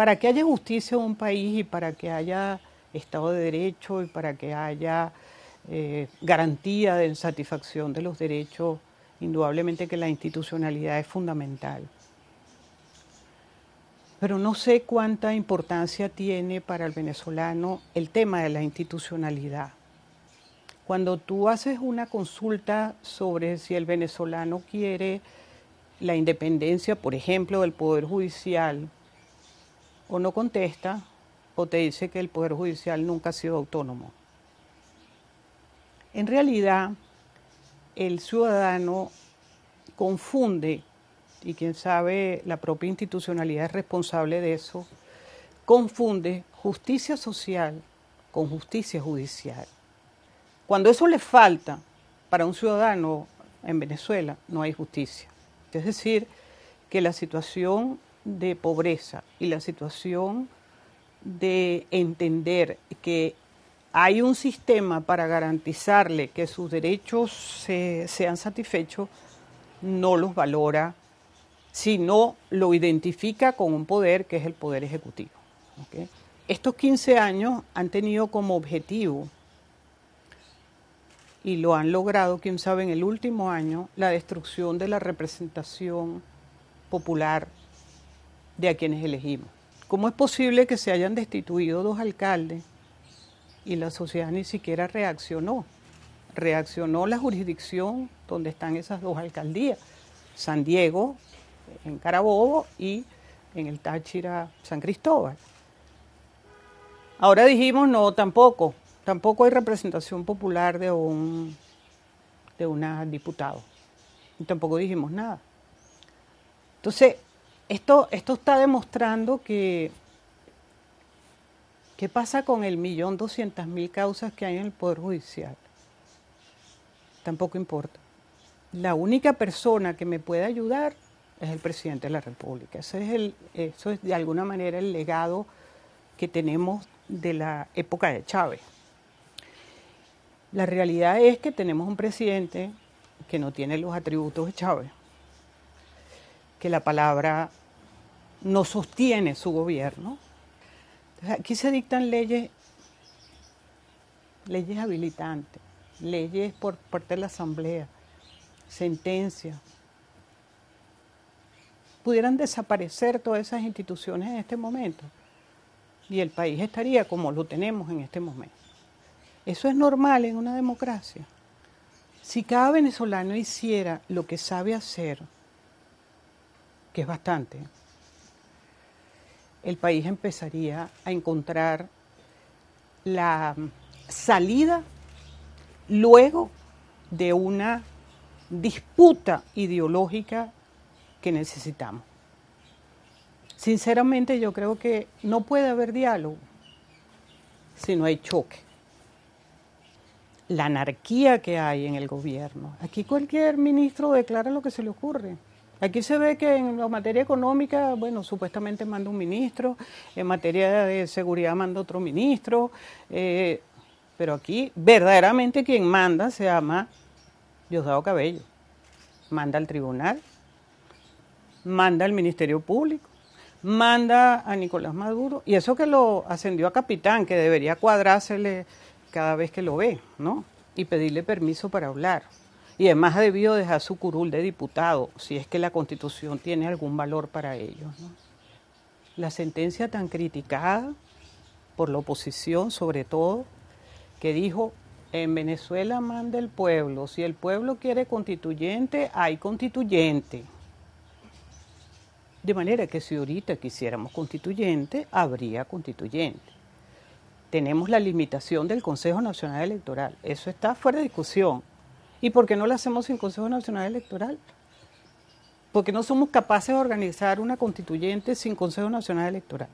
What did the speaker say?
para que haya justicia en un país y para que haya Estado de Derecho y para que haya eh, garantía de satisfacción de los derechos, indudablemente que la institucionalidad es fundamental. Pero no sé cuánta importancia tiene para el venezolano el tema de la institucionalidad. Cuando tú haces una consulta sobre si el venezolano quiere la independencia, por ejemplo, del Poder Judicial, o no contesta o te dice que el Poder Judicial nunca ha sido autónomo. En realidad, el ciudadano confunde, y quién sabe, la propia institucionalidad es responsable de eso, confunde justicia social con justicia judicial. Cuando eso le falta para un ciudadano en Venezuela, no hay justicia. Es decir, que la situación de pobreza y la situación de entender que hay un sistema para garantizarle que sus derechos sean satisfechos, no los valora, sino lo identifica con un poder que es el poder ejecutivo. Estos 15 años han tenido como objetivo, y lo han logrado, quién sabe, en el último año, la destrucción de la representación popular de a quienes elegimos. ¿Cómo es posible que se hayan destituido dos alcaldes y la sociedad ni siquiera reaccionó? Reaccionó la jurisdicción donde están esas dos alcaldías, San Diego en Carabobo y en el Táchira San Cristóbal. Ahora dijimos, no, tampoco, tampoco hay representación popular de un de una diputado. Y tampoco dijimos nada. Entonces, esto, está demostrando que ¿qué pasa con el millón doscientas mil causas que hay en el Poder Judicial? Tampoco importa. La única persona que me puede ayudar es el presidente de la República. es el, eso es de alguna manera el legado que tenemos de la época de Chávez. La realidad es que tenemos un presidente que no tiene los atributos de Chávez, que la palabra no sostiene su gobierno. Aquí se dictan leyes, leyes habilitantes, leyes por parte de la Asamblea, sentencias. Pudieran desaparecer todas esas instituciones en este momento y el país estaría como lo tenemos en este momento. Eso es normal en una democracia. Si cada venezolano hiciera lo que sabe hacer, que es bastante, el país empezaría a encontrar la salida luego de una disputa ideológica que necesitamos. Sinceramente yo creo que no puede haber diálogo si no hay choque. La anarquía que hay en el gobierno. Aquí cualquier ministro declara lo que se le ocurre. Aquí se ve que en la materia económica, bueno, supuestamente manda un ministro, en materia de seguridad manda otro ministro, eh, pero aquí verdaderamente quien manda se llama Diosdado Cabello. Manda al tribunal, manda al Ministerio Público, manda a Nicolás Maduro, y eso que lo ascendió a capitán, que debería cuadrársele cada vez que lo ve, ¿no? Y pedirle permiso para hablar y además debido dejar su curul de diputado, si es que la constitución tiene algún valor para ellos. La sentencia tan criticada por la oposición, sobre todo, que dijo, en Venezuela manda el pueblo, si el pueblo quiere constituyente, hay constituyente. De manera que si ahorita quisiéramos constituyente, habría constituyente. Tenemos la limitación del Consejo Nacional Electoral, eso está fuera de discusión, ¿Y por qué no lo hacemos sin Consejo Nacional Electoral? Porque no somos capaces de organizar una constituyente sin Consejo Nacional Electoral.